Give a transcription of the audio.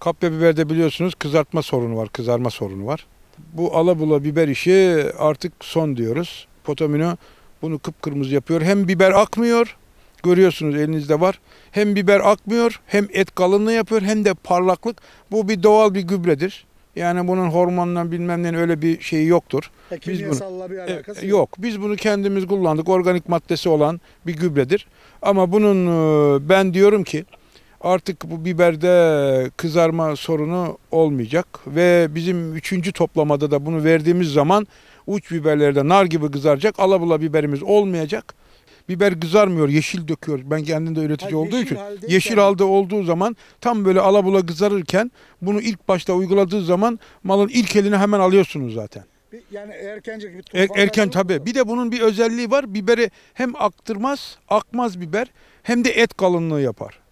Kapya biberde biliyorsunuz kızartma sorunu var, kızarma sorunu var. Bu alabula biber işi artık son diyoruz. Potamino bunu kıpkırmızı yapıyor. Hem biber akmıyor, görüyorsunuz elinizde var. Hem biber akmıyor, hem et kalınlığı yapıyor, hem de parlaklık. Bu bir doğal bir gübredir. Yani bunun hormonla bilmem ne öyle bir şeyi yoktur. Ya, e, biz bunu, bir e, yok. Biz bunu kendimiz kullandık. Organik maddesi olan bir gübredir. Ama bunun e, ben diyorum ki artık bu biberde kızarma sorunu olmayacak. Ve bizim üçüncü toplamada da bunu verdiğimiz zaman uç biberlerde nar gibi kızaracak. Alabula biberimiz olmayacak. Biber kızarmıyor, yeşil döküyor. Ben kendim de üretici Hayır, olduğu için. Halde yeşil aldı olduğu zaman tam böyle alabula kızarırken bunu ilk başta uyguladığı zaman malın ilk elini hemen alıyorsunuz zaten. Yani erkencik bir tufan. Er- erken tabii. Bir de bunun bir özelliği var. Biberi hem aktırmaz, akmaz biber hem de et kalınlığı yapar.